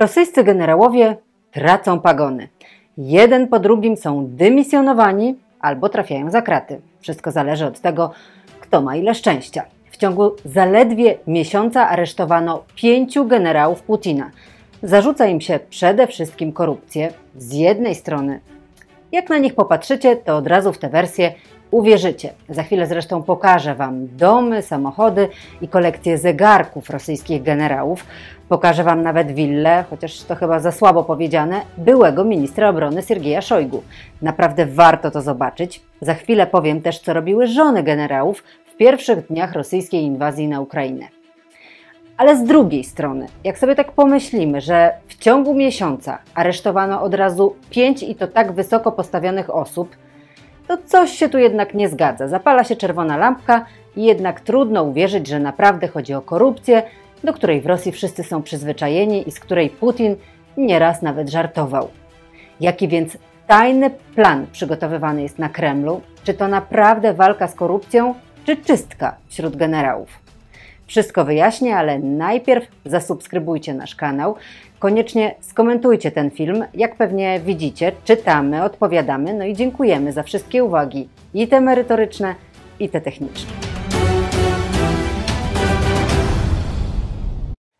Rosyjscy generałowie tracą pagony. Jeden po drugim są dymisjonowani albo trafiają za kraty. Wszystko zależy od tego, kto ma ile szczęścia. W ciągu zaledwie miesiąca aresztowano pięciu generałów Putina. Zarzuca im się przede wszystkim korupcję z jednej strony. Jak na nich popatrzycie, to od razu w tę wersję uwierzycie. Za chwilę zresztą pokażę Wam domy, samochody i kolekcję zegarków rosyjskich generałów. Pokażę Wam nawet willę, chociaż to chyba za słabo powiedziane, byłego ministra obrony Sergeja Szojgu. Naprawdę warto to zobaczyć. Za chwilę powiem też, co robiły żony generałów w pierwszych dniach rosyjskiej inwazji na Ukrainę. Ale z drugiej strony, jak sobie tak pomyślimy, że w ciągu miesiąca aresztowano od razu pięć i to tak wysoko postawionych osób – to coś się tu jednak nie zgadza. Zapala się czerwona lampka i jednak trudno uwierzyć, że naprawdę chodzi o korupcję, do której w Rosji wszyscy są przyzwyczajeni i z której Putin nieraz nawet żartował. Jaki więc tajny plan przygotowywany jest na Kremlu? Czy to naprawdę walka z korupcją, czy czystka wśród generałów? wszystko wyjaśnię, ale najpierw zasubskrybujcie nasz kanał. Koniecznie skomentujcie ten film. Jak pewnie widzicie, czytamy, odpowiadamy, no i dziękujemy za wszystkie uwagi i te merytoryczne, i te techniczne.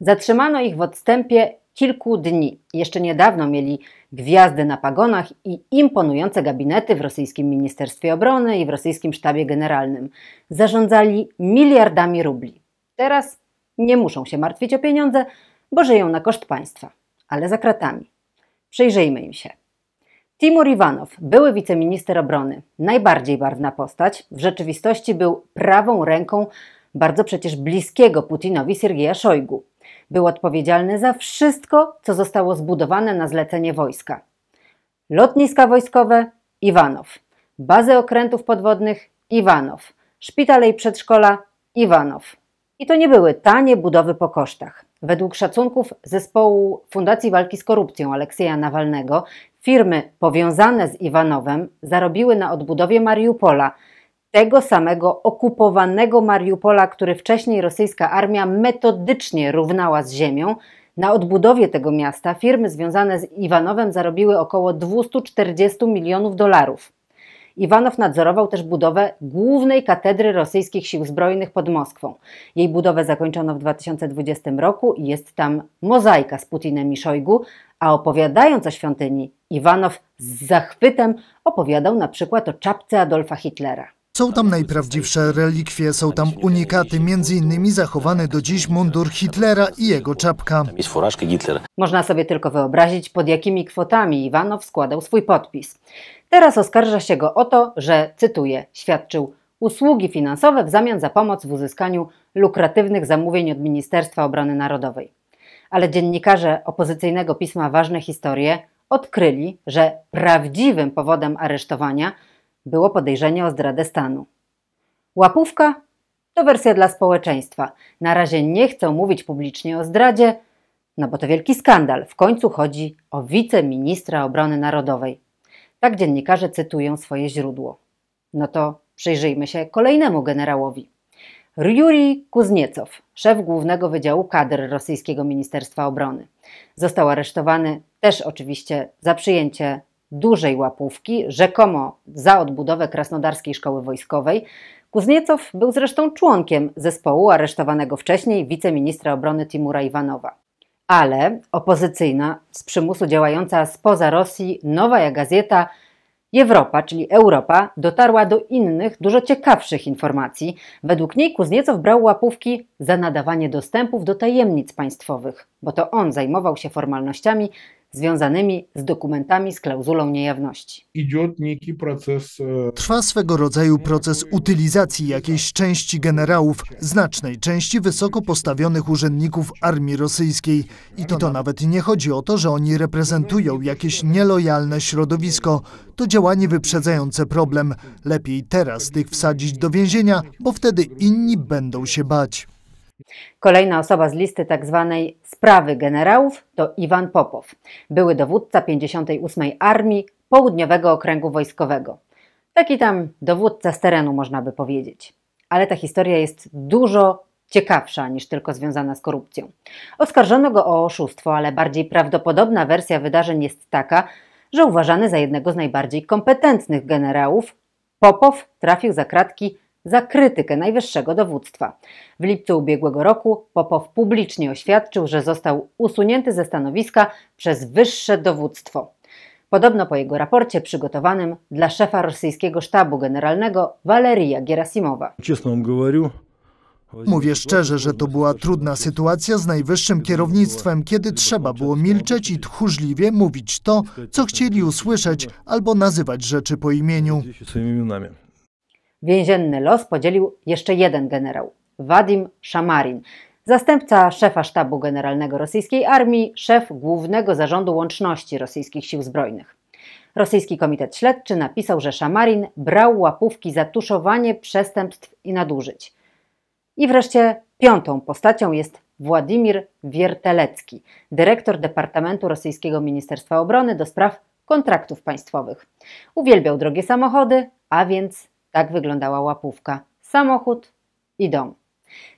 Zatrzymano ich w odstępie kilku dni. Jeszcze niedawno mieli gwiazdy na pagonach i imponujące gabinety w rosyjskim Ministerstwie Obrony i w rosyjskim Sztabie Generalnym. Zarządzali miliardami rubli. Teraz nie muszą się martwić o pieniądze, bo żyją na koszt państwa, ale za kratami. Przyjrzyjmy im się. Timur Iwanow, były wiceminister obrony, najbardziej barwna postać, w rzeczywistości był prawą ręką bardzo przecież bliskiego Putinowi Siergieja Szojgu. Był odpowiedzialny za wszystko, co zostało zbudowane na zlecenie wojska. Lotniska wojskowe Iwanow, bazy okrętów podwodnych Iwanow, szpitale i przedszkola Iwanow, i to nie były tanie budowy po kosztach. Według szacunków zespołu Fundacji Walki z Korupcją Aleksieja Nawalnego, firmy powiązane z Iwanowem zarobiły na odbudowie Mariupola, tego samego okupowanego Mariupola, który wcześniej rosyjska armia metodycznie równała z ziemią. Na odbudowie tego miasta firmy związane z Iwanowem zarobiły około 240 milionów dolarów. Iwanow nadzorował też budowę głównej katedry rosyjskich sił zbrojnych pod Moskwą. Jej budowę zakończono w 2020 roku i jest tam mozaika z Putinem i Szojgu, a opowiadając o świątyni, Iwanow z zachwytem opowiadał na przykład o czapce Adolfa Hitlera. Są tam najprawdziwsze relikwie, są tam unikaty, między innymi zachowany do dziś mundur Hitlera i jego czapka. Można sobie tylko wyobrazić, pod jakimi kwotami Iwanow składał swój podpis. Teraz oskarża się go o to, że, cytuję, świadczył usługi finansowe w zamian za pomoc w uzyskaniu lukratywnych zamówień od Ministerstwa Obrony Narodowej. Ale dziennikarze opozycyjnego pisma Ważne Historie odkryli, że prawdziwym powodem aresztowania – było podejrzenie o zdradę stanu. Łapówka to wersja dla społeczeństwa. Na razie nie chcą mówić publicznie o zdradzie, no bo to wielki skandal. W końcu chodzi o wiceministra obrony narodowej. Tak dziennikarze cytują swoje źródło. No to przyjrzyjmy się kolejnemu generałowi. Juri Kuzniecow, szef głównego wydziału kadr rosyjskiego Ministerstwa Obrony. Został aresztowany też oczywiście za przyjęcie dużej łapówki, rzekomo za odbudowę Krasnodarskiej Szkoły Wojskowej. Kuzniecow był zresztą członkiem zespołu aresztowanego wcześniej wiceministra obrony Timura Iwanowa. Ale opozycyjna, z przymusu działająca spoza Rosji, Nowa Gazeta Europa, czyli Europa, dotarła do innych, dużo ciekawszych informacji. Według niej Kuzniecow brał łapówki za nadawanie dostępów do tajemnic państwowych, bo to on zajmował się formalnościami związanymi z dokumentami z klauzulą niejawności. E, Trwa swego rodzaju proces utylizacji jakiejś części generałów, znacznej części wysoko postawionych urzędników armii rosyjskiej. I to nawet nie chodzi o to, że oni reprezentują jakieś nielojalne środowisko. To działanie wyprzedzające problem. Lepiej teraz tych wsadzić do więzienia, bo wtedy inni będą się bać. Kolejna osoba z listy tzw. Tak sprawy generałów to Iwan Popow, były dowódca 58. Armii Południowego Okręgu Wojskowego. Taki tam dowódca z terenu, można by powiedzieć. Ale ta historia jest dużo ciekawsza niż tylko związana z korupcją. Oskarżono go o oszustwo, ale bardziej prawdopodobna wersja wydarzeń jest taka, że uważany za jednego z najbardziej kompetentnych generałów, Popow trafił za kratki za krytykę najwyższego dowództwa. W lipcu ubiegłego roku Popow publicznie oświadczył, że został usunięty ze stanowiska przez wyższe dowództwo. Podobno po jego raporcie przygotowanym dla szefa rosyjskiego sztabu generalnego Waleria Gerasimowa. Mówię szczerze, że to była trudna sytuacja z najwyższym kierownictwem, kiedy trzeba było milczeć i tchórzliwie mówić to, co chcieli usłyszeć albo nazywać rzeczy po imieniu. Więzienny los podzielił jeszcze jeden generał Wadim Szamarin, zastępca szefa sztabu generalnego rosyjskiej armii, szef głównego zarządu łączności rosyjskich sił zbrojnych. Rosyjski Komitet Śledczy napisał, że Szamarin brał łapówki za tuszowanie przestępstw i nadużyć. I wreszcie piątą postacią jest Władimir Wiertelecki, dyrektor Departamentu Rosyjskiego Ministerstwa Obrony do spraw kontraktów państwowych. Uwielbiał drogie samochody, a więc tak wyglądała łapówka. Samochód i dom.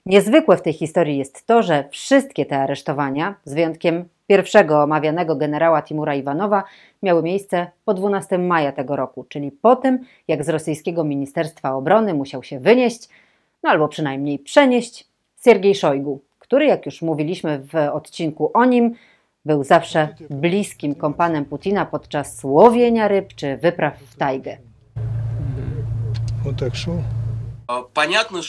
Niezwykłe w tej historii jest to, że wszystkie te aresztowania, z wyjątkiem pierwszego omawianego generała Timura Iwanowa, miały miejsce po 12 maja tego roku, czyli po tym, jak z rosyjskiego Ministerstwa Obrony musiał się wynieść, no albo przynajmniej przenieść, Siergiej Szojgu, który, jak już mówiliśmy w odcinku o nim, był zawsze bliskim kompanem Putina podczas łowienia ryb czy wypraw w tajgę. Ну так что? Понятно,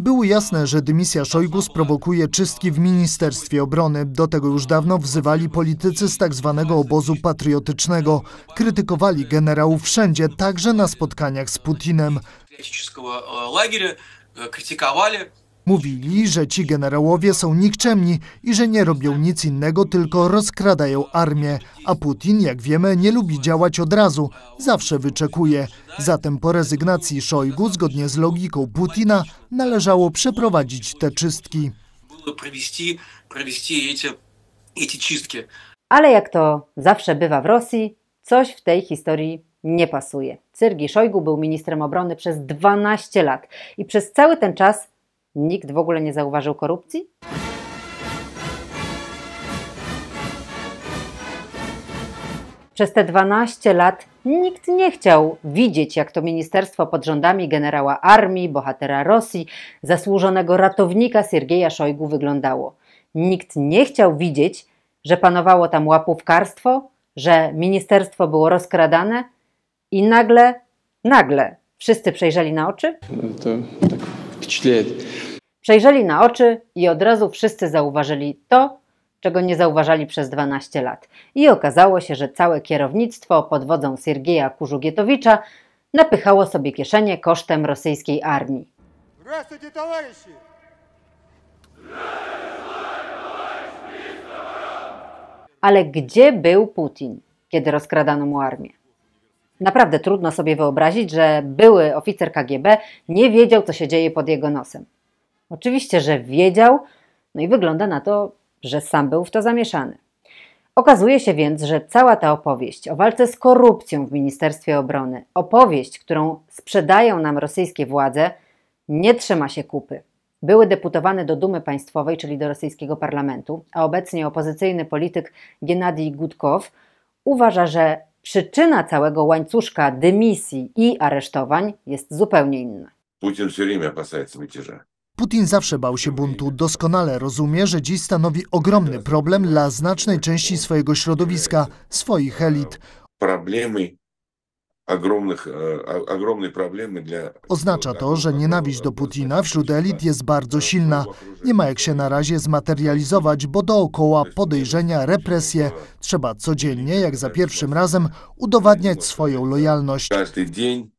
było jasne, że dymisja Szojgu sprowokuje czystki w Ministerstwie Obrony. Do tego już dawno wzywali politycy z tak zwanego obozu patriotycznego. Krytykowali generałów wszędzie, także na spotkaniach z Putinem. E, e, Mówili, że ci generałowie są nikczemni i że nie robią nic innego, tylko rozkradają armię. A Putin, jak wiemy, nie lubi działać od razu, zawsze wyczekuje. Zatem po rezygnacji Szojgu, zgodnie z logiką Putina, należało przeprowadzić te czystki. Ale jak to zawsze bywa w Rosji, coś w tej historii nie pasuje. Cyrgi Szojgu był ministrem obrony przez 12 lat i przez cały ten czas nikt w ogóle nie zauważył korupcji? Przez te 12 lat nikt nie chciał widzieć, jak to ministerstwo pod rządami generała armii, bohatera Rosji, zasłużonego ratownika Siergieja Szojgu wyglądało. Nikt nie chciał widzieć, że panowało tam łapówkarstwo, że ministerstwo było rozkradane i nagle, nagle wszyscy przejrzeli na oczy? To, tak впечатляет. Przejrzeli na oczy i od razu wszyscy zauważyli to, czego nie zauważali przez 12 lat. I okazało się, że całe kierownictwo pod wodzą Siergieja Kurzugietowicza napychało sobie kieszenie kosztem rosyjskiej armii. Ale gdzie był Putin, kiedy rozkradano mu armię? Naprawdę trudno sobie wyobrazić, że były oficer KGB nie wiedział, co się dzieje pod jego nosem. Oczywiście, że wiedział, no i wygląda na to, że sam był w to zamieszany. Okazuje się więc, że cała ta opowieść o walce z korupcją w Ministerstwie Obrony, opowieść, którą sprzedają nam rosyjskie władze, nie trzyma się kupy. Były deputowany do Dumy Państwowej, czyli do rosyjskiego parlamentu, a obecnie opozycyjny polityk Gennady Gudkow uważa, że Przyczyna całego łańcuszka dymisji i aresztowań jest zupełnie inna. Putin все время опасается Putin zawsze bał się buntu. Doskonale rozumie, że dziś stanowi ogromny problem dla znacznej części swojego środowiska, swoich elit. Problemy. E, Oznacza to, że nienawiść do Putina wśród elit jest bardzo silna. Nie ma jak się na razie zmaterializować, bo dookoła podejrzenia, represje. Trzeba codziennie, jak za pierwszym razem, udowadniać swoją lojalność. Każdy dzień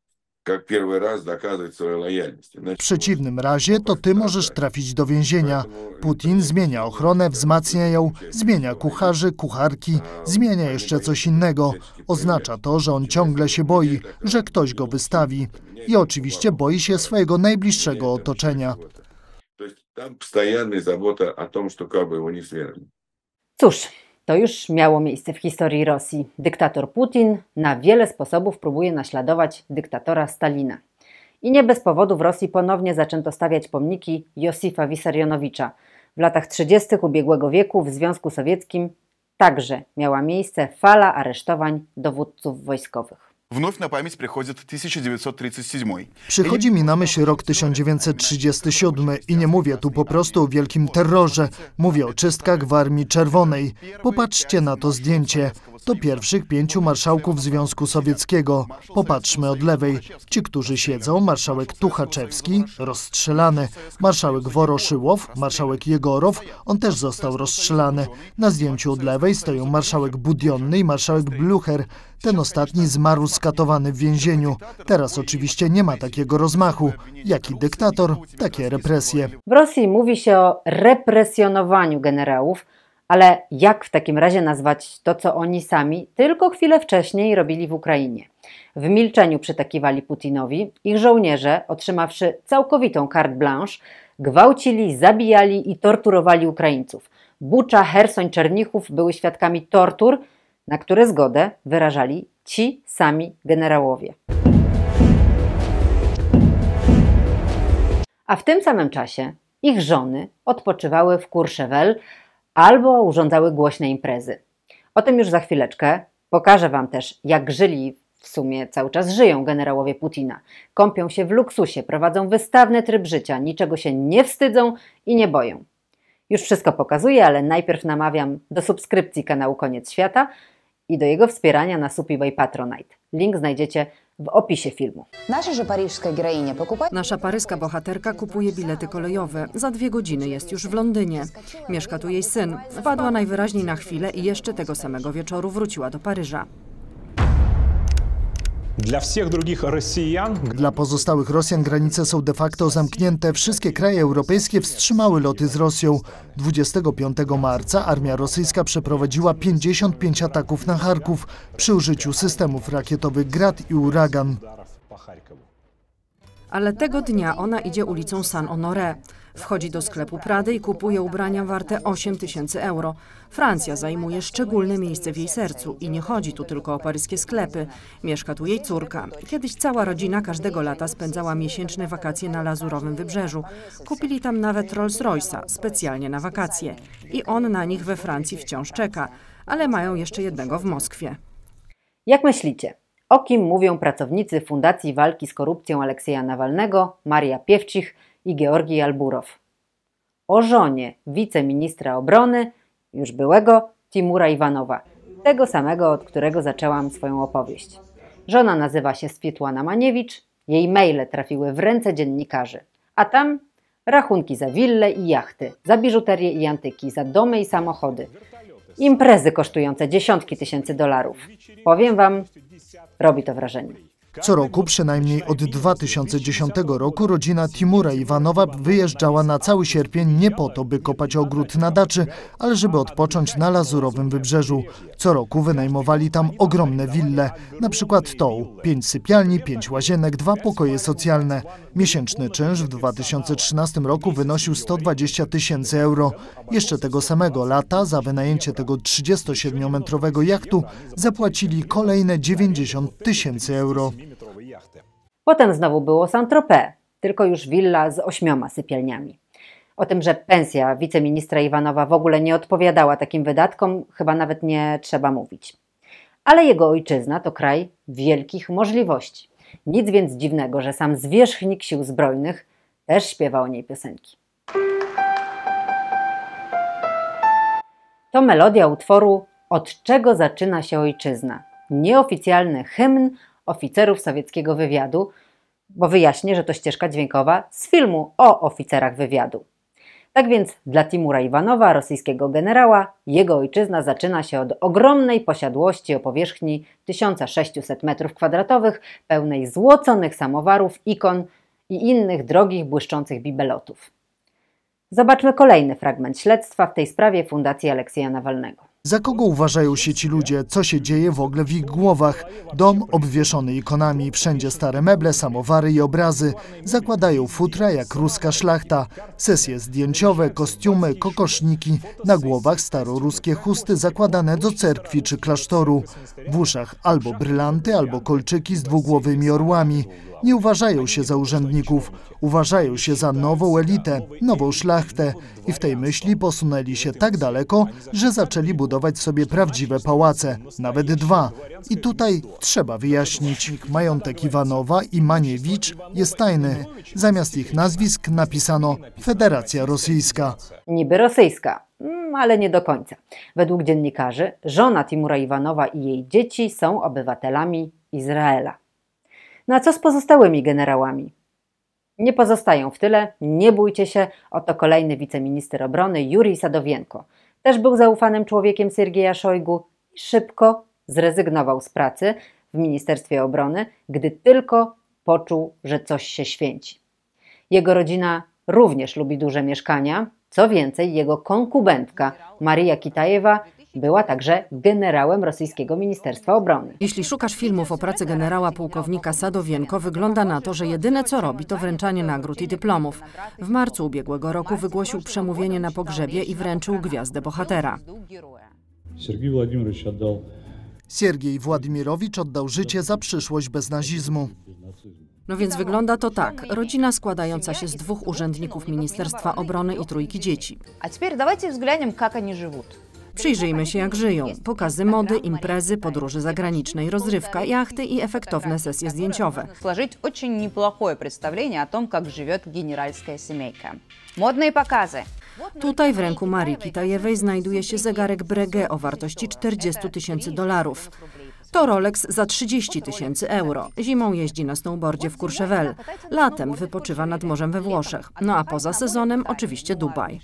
znaczy, w przeciwnym razie to ty możesz trafić do więzienia. Putin zmienia ochronę, wzmacnia ją, zmienia kucharzy, kucharki, zmienia jeszcze coś innego. Oznacza to, że on ciągle się boi, że ktoś go wystawi. I oczywiście boi się swojego najbliższego otoczenia. Tam постоянная забота о том, что как его не свергли. Cóż, to już miało miejsce w historii Rosji. Dyktator Putin na wiele sposobów próbuje naśladować dyktatora Stalina. I nie bez powodu w Rosji ponownie zaczęto stawiać pomniki Josifa Wisarionowicza. W latach 30. ubiegłego wieku w Związku Sowieckim także miała miejsce fala aresztowań dowódców wojskowych. Wновь na pamięć przychodzi 1937. Przychodzi mi na myśl rok 1937 i nie mówię tu po prostu o wielkim terrorze. Mówię o czystkach w Armii Czerwonej. Popatrzcie na to zdjęcie. To pierwszych pięciu marszałków Związku Sowieckiego. Popatrzmy od lewej. Ci, którzy siedzą, marszałek Tuchaczewski, rozstrzelany, marszałek Woroszyłow, marszałek Jegorow, on też został rozstrzelany. Na zdjęciu od lewej stoją marszałek Budionny i marszałek Blucher. Ten ostatni zmarł skatowany w więzieniu. Teraz oczywiście nie ma takiego rozmachu. Jaki dyktator, takie represje. W Rosji mówi się o represjonowaniu generałów, ale jak w takim razie nazwać to, co oni sami tylko chwilę wcześniej robili w Ukrainie? W milczeniu przytakiwali Putinowi, ich żołnierze, otrzymawszy całkowitą carte blanche, gwałcili, zabijali i torturowali Ukraińców. Bucza, Hersoń, Czernichów były świadkami tortur, na które zgodę wyrażali ci sami generałowie. A w tym samym czasie ich żony odpoczywały w Courchevel, albo urządzały głośne imprezy. O tym już za chwileczkę. Pokażę Wam też, jak żyli, w sumie cały czas żyją generałowie Putina. Kąpią się w luksusie, prowadzą wystawny tryb życia, niczego się nie wstydzą i nie boją. Już wszystko pokazuję, ale najpierw namawiam do subskrypcji kanału Koniec Świata i do jego wspierania na Supiway Patronite. Link znajdziecie w opisie filmu. Nasza paryska bohaterka kupuje bilety kolejowe. Za dwie godziny jest już w Londynie. Mieszka tu jej syn. Wpadła najwyraźniej na chwilę i jeszcze tego samego wieczoru wróciła do Paryża. Dla wszystkich drugich Rosjan... Dla pozostałych Rosjan granice są de facto zamknięte. Wszystkie kraje europejskie wstrzymały loty z Rosją. 25 marca armia rosyjska przeprowadziła 55 ataków na Charków przy użyciu systemów rakietowych Grad i Uragan. Ale tego dnia ona idzie ulicą San Honoré. Wchodzi do sklepu Prady i kupuje ubrania warte 8 tysięcy euro. Francja zajmuje szczególne miejsce w jej sercu i nie chodzi tu tylko o paryskie sklepy. Mieszka tu jej córka. Kiedyś cała rodzina każdego lata spędzała miesięczne wakacje na Lazurowym Wybrzeżu. Kupili tam nawet Rolls Royce'a specjalnie na wakacje. I on na nich we Francji wciąż czeka, ale mają jeszcze jednego w Moskwie. Jak myślicie? O kim mówią pracownicy Fundacji Walki z Korupcją Aleksieja Nawalnego, Maria Piewcich, i Georgii Alburow. O żonie wiceministra obrony, już byłego, Timura Iwanowa, tego samego, od którego zaczęłam swoją opowieść. Żona nazywa się Swietłana Maniewicz, jej maile trafiły w ręce dziennikarzy, a tam rachunki za wille i jachty, za biżuterię i antyki, za domy i samochody, imprezy kosztujące dziesiątki tysięcy dolarów. Powiem Wam, robi to wrażenie. Co roku, przynajmniej od 2010 roku, rodzina Timura Iwanowa wyjeżdżała na cały sierpień nie po to, by kopać ogród nadaczy, ale żeby odpocząć na lazurowym wybrzeżu. Co roku wynajmowali tam ogromne wille, na przykład tą, pięć sypialni, pięć łazienek, dwa pokoje socjalne. Miesięczny czynsz w 2013 roku wynosił 120 tysięcy euro. Jeszcze tego samego lata za wynajęcie tego 37-metrowego jachtu zapłacili kolejne 90 tysięcy euro metrowej jachty. Potem znowu było Saint-Tropez, tylko już willa z ośmioma sypialniami. O tym, że pensja wiceministra Iwanowa w ogóle nie odpowiadała takim wydatkom, chyba nawet nie trzeba mówić. Ale jego ojczyzna to kraj wielkich możliwości. Nic więc dziwnego, że sam zwierzchnik sił zbrojnych też śpiewa o niej piosenki. To melodia utworu Od czego zaczyna się ojczyzna? Nieoficjalny hymn oficerów sowieckiego wywiadu, bo wyjaśnię, że to ścieżka dźwiękowa z filmu o oficerach wywiadu. Tak więc dla Timura Iwanowa, rosyjskiego generała, jego ojczyzna zaczyna się od ogromnej posiadłości o powierzchni 1600 m2, pełnej złoconych samowarów, ikon i innych drogich, błyszczących bibelotów. Zobaczmy kolejny fragment śledztwa w tej sprawie Fundacji Aleksieja Nawalnego. Za kogo uważają się ci ludzie? Co się dzieje w ogóle w ich głowach? Dom obwieszony ikonami, wszędzie stare meble, samowary i obrazy. Zakładają futra jak ruska szlachta. Sesje zdjęciowe, kostiumy, kokoszniki. Na głowach staroruskie chusty zakładane do cerkwi czy klasztoru. W uszach albo brylanty, albo kolczyki z dwugłowymi orłami nie uważają się za urzędników, uważają się za nową elitę, nową szlachtę i w tej myśli posunęli się tak daleko, że zaczęli budować sobie prawdziwe pałace, nawet dwa. I tutaj trzeba wyjaśnić, majątek Iwanowa i Maniewicz jest tajny. Zamiast ich nazwisk napisano Federacja Rosyjska. Niby rosyjska, mm, ale nie do końca. Według dziennikarzy żona Timura Iwanowa i jej dzieci są obywatelami Izraela. No a co z pozostałymi generałami? Nie pozostają w tyle, nie bójcie się, oto kolejny wiceminister obrony Jurij Sadowienko. Też był zaufanym człowiekiem Siergieja Szojgu i szybko zrezygnował z pracy w Ministerstwie Obrony, gdy tylko poczuł, że coś się święci. Jego rodzina również lubi duże mieszkania. Co więcej, jego konkubentka Maria Kitajewa była także generałem rosyjskiego Ministerstwa Obrony. Jeśli szukasz filmów o pracy generała pułkownika Sadowienko, wygląda na to, że jedyne co robi to wręczanie nagród i dyplomów. W marcu ubiegłego roku wygłosił przemówienie na pogrzebie i wręczył gwiazdę bohatera. Sergij Władimirowicz oddał Siergiej Władimirowicz oddał życie za przyszłość bez nazizmu. No więc wygląda to tak. Rodzina składająca się z dwóch urzędników Ministerstwa Obrony i trójki dzieci. A teraz dawajcie względem, jak oni żyją. Przyjrzyjmy się, jak żyją. Pokazy mody, imprezy, podróże zagraniczne i rozrywka, jachty i efektowne sesje zdjęciowe. Сложить очень неплохое представление о том, как живет генеральская семейка. Modne pokazy. Tutaj w ręku Marii Kitajewej znajduje się zegarek Breguet o wartości 40 tysięcy dolarów. To Rolex za 30 tysięcy euro. Zimą jeździ na snowboardzie w Courchevel. Latem wypoczywa nad morzem we Włoszech. No a poza sezonem oczywiście Dubaj.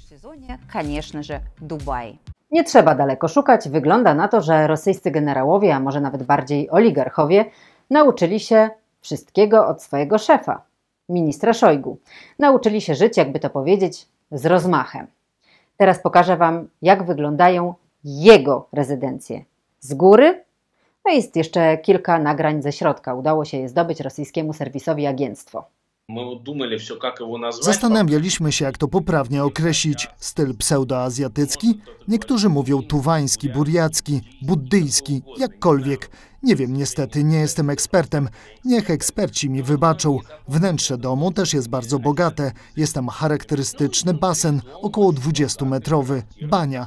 Koniecznie, że Dubaj. Nie trzeba daleko szukać, wygląda na to, że rosyjscy generałowie, a może nawet bardziej oligarchowie, nauczyli się wszystkiego od swojego szefa, ministra Szojgu. Nauczyli się żyć, jakby to powiedzieć, z rozmachem. Teraz pokażę Wam, jak wyglądają jego rezydencje. Z góry no jest jeszcze kilka nagrań ze środka. Udało się je zdobyć rosyjskiemu serwisowi agentstwo. Zastanawialiśmy się, jak to poprawnie określić. Styl pseudoazjatycki? Niektórzy mówią tuwański, buriacki, buddyjski, jakkolwiek. Nie wiem niestety, nie jestem ekspertem. Niech eksperci mi wybaczą. Wnętrze domu też jest bardzo bogate. Jest tam charakterystyczny basen, około 20-metrowy, bania.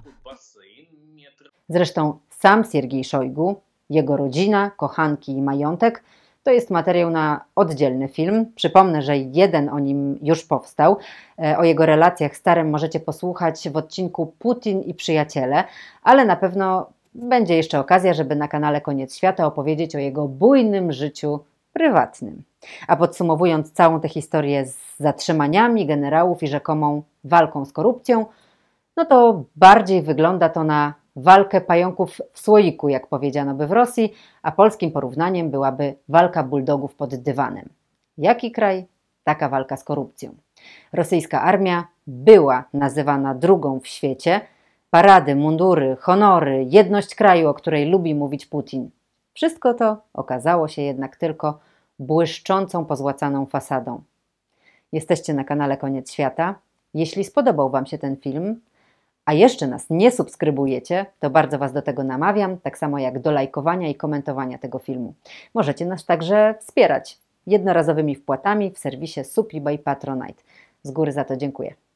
Zresztą sam Siergiej Szojgu, jego rodzina, kochanki i majątek – to jest materiał na oddzielny film. Przypomnę, że jeden o nim już powstał. E, o jego relacjach z Starem możecie posłuchać w odcinku Putin i przyjaciele, ale na pewno będzie jeszcze okazja, żeby na kanale Koniec Świata opowiedzieć o jego bujnym życiu prywatnym. A podsumowując całą tę historię z zatrzymaniami generałów i rzekomą walką z korupcją, no to bardziej wygląda to na walkę pająków w słoiku, jak powiedziano by w Rosji, a polskim porównaniem byłaby walka buldogów pod dywanem. Jaki kraj? Taka walka z korupcją. Rosyjska armia była nazywana drugą w świecie. Parady, mundury, honory, jedność kraju, o której lubi mówić Putin. Wszystko to okazało się jednak tylko błyszczącą, pozłacaną fasadą. Jesteście na kanale Koniec Świata. Jeśli spodobał Wam się ten film, a jeszcze nas nie subskrybujecie, to bardzo Was do tego namawiam, tak samo jak do lajkowania i komentowania tego filmu. Możecie nas także wspierać jednorazowymi wpłatami w serwisie Supi by Patronite. Z góry za to dziękuję.